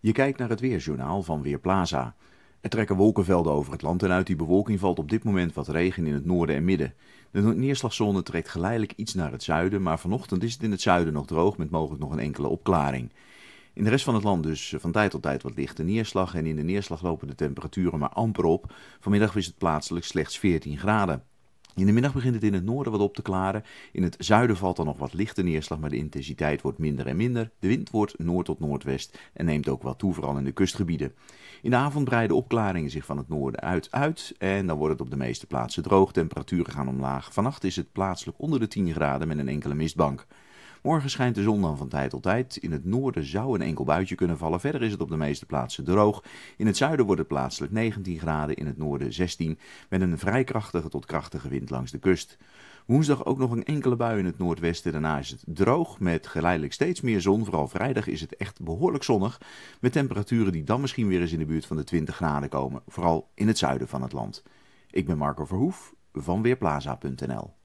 Je kijkt naar het weerjournaal van Weerplaza. Er trekken wolkenvelden over het land en uit die bewolking valt op dit moment wat regen in het noorden en midden. De neerslagzone trekt geleidelijk iets naar het zuiden, maar vanochtend is het in het zuiden nog droog met mogelijk nog een enkele opklaring. In de rest van het land dus van tijd tot tijd wat lichte neerslag en in de neerslag lopen de temperaturen maar amper op. Vanmiddag is het plaatselijk slechts 14 graden. In de middag begint het in het noorden wat op te klaren. In het zuiden valt dan nog wat lichte neerslag, maar de intensiteit wordt minder en minder. De wind wordt noord tot noordwest en neemt ook wel toe, vooral in de kustgebieden. In de avond breiden opklaringen zich van het noorden uit uit en dan wordt het op de meeste plaatsen droog. Temperaturen gaan omlaag. Vannacht is het plaatselijk onder de 10 graden met een enkele mistbank. Morgen schijnt de zon dan van tijd tot tijd. In het noorden zou een enkel buitje kunnen vallen. Verder is het op de meeste plaatsen droog. In het zuiden wordt het plaatselijk 19 graden, in het noorden 16. Met een vrij krachtige tot krachtige wind langs de kust. Woensdag ook nog een enkele bui in het noordwesten. Daarna is het droog met geleidelijk steeds meer zon. Vooral vrijdag is het echt behoorlijk zonnig. Met temperaturen die dan misschien weer eens in de buurt van de 20 graden komen. Vooral in het zuiden van het land. Ik ben Marco Verhoef van Weerplaza.nl